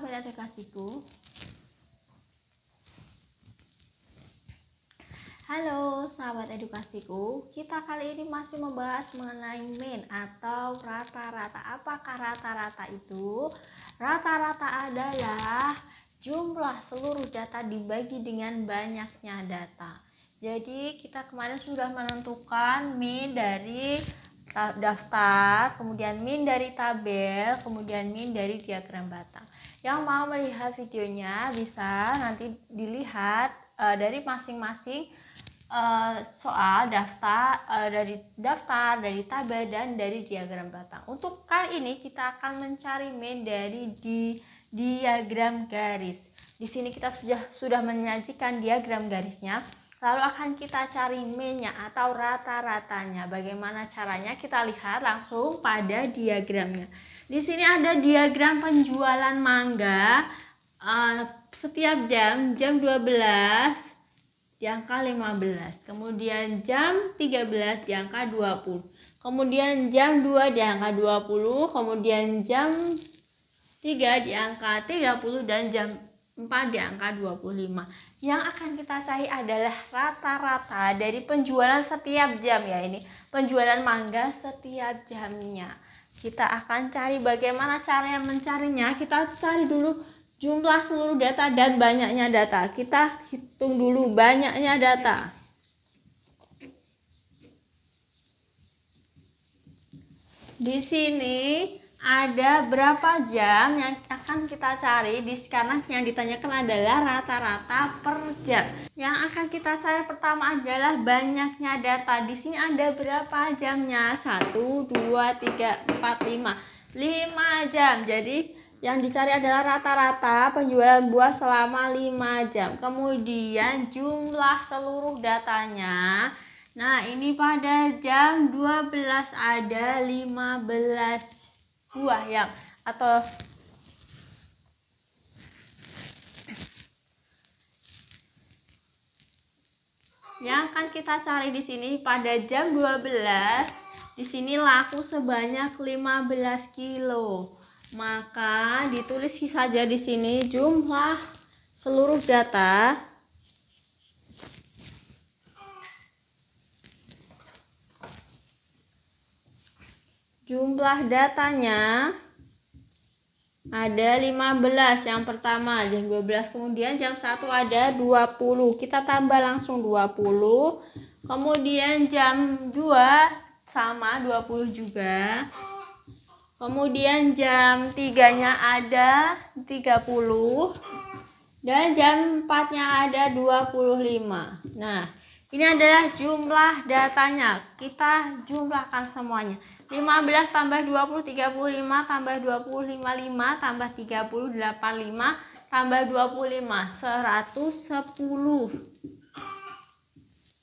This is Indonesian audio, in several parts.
Sahabat yang terkasihku Halo sahabat edukasiku, kita kali ini masih membahas mengenai mean atau rata-rata. Apakah rata-rata itu? Rata-rata adalah jumlah seluruh data dibagi dengan banyaknya data. Jadi kita kemarin sudah menentukan min dari daftar, kemudian min dari tabel, kemudian min dari diagram batang. Yang mau melihat videonya bisa nanti dilihat uh, dari masing-masing uh, soal daftar uh, dari daftar dari tabel dan dari diagram batang. Untuk kali ini kita akan mencari main dari di diagram garis. Di sini kita sudah sudah menyajikan diagram garisnya. Lalu akan kita cari mean atau rata-ratanya. Bagaimana caranya? Kita lihat langsung pada diagramnya. Di sini ada diagram penjualan mangga eh, setiap jam jam 12 di angka 15, kemudian jam 13 di angka 20, kemudian jam 2 di angka 20, kemudian jam 3 di angka 30 dan jam 4 di angka 25. Yang akan kita cari adalah rata-rata dari penjualan setiap jam ya ini. Penjualan mangga setiap jamnya. Kita akan cari bagaimana cara mencarinya. Kita cari dulu jumlah seluruh data dan banyaknya data. Kita hitung dulu banyaknya data. Di sini ada berapa jam yang akan kita cari di karena yang ditanyakan adalah rata-rata per jam yang akan kita cari pertama adalah banyaknya data di sini ada berapa jamnya 1 2 3 4 5 5 jam jadi yang dicari adalah rata-rata penjualan buah selama 5 jam kemudian jumlah seluruh datanya nah ini pada jam 12 ada 15 buah yang atau yang akan kita cari di sini pada jam 12 di sini laku sebanyak 15 kilo maka ditulis saja di sini jumlah seluruh data Jumlah datanya ada 15 yang pertama jam 12 kemudian jam 1 ada 20 kita tambah langsung 20 kemudian jam 2 sama 20 juga kemudian jam 3 nya ada 30 dan jam 4 nya ada 25 nah ini adalah jumlah datanya. Kita jumlahkan semuanya. 15 tambah 20 35 tambah 20 55 tambah 30 85 tambah 25 110.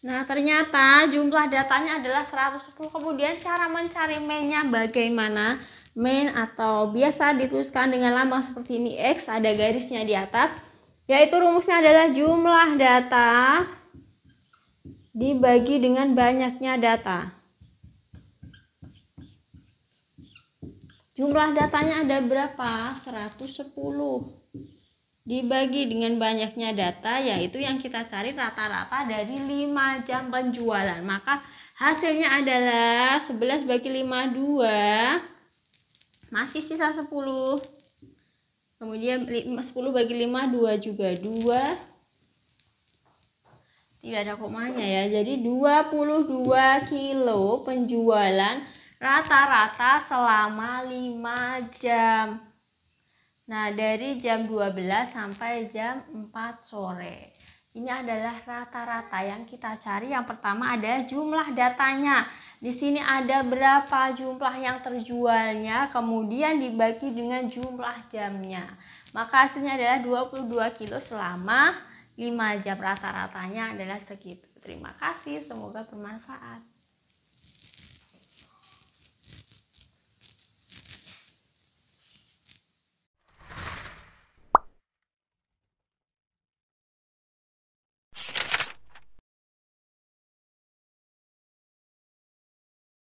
Nah, ternyata jumlah datanya adalah 110. Kemudian cara mencari mainnya bagaimana? Main atau biasa dituliskan dengan lambang seperti ini X ada garisnya di atas. Yaitu rumusnya adalah jumlah data dibagi dengan banyaknya data. Jumlah datanya ada berapa? 110. Dibagi dengan banyaknya data yaitu yang kita cari rata-rata dari 5 jam penjualan. Maka hasilnya adalah 11 bagi 5 2 masih sisa 10. Kemudian 10 bagi 5 2 juga 2 tidak ada komanya ya jadi 22 kilo penjualan rata-rata selama 5 jam nah dari jam 12 sampai jam 4 sore ini adalah rata-rata yang kita cari yang pertama ada jumlah datanya di sini ada berapa jumlah yang terjualnya kemudian dibagi dengan jumlah jamnya maka hasilnya adalah 22 kilo selama 5 jam rata-ratanya adalah segitu. Terima kasih, semoga bermanfaat.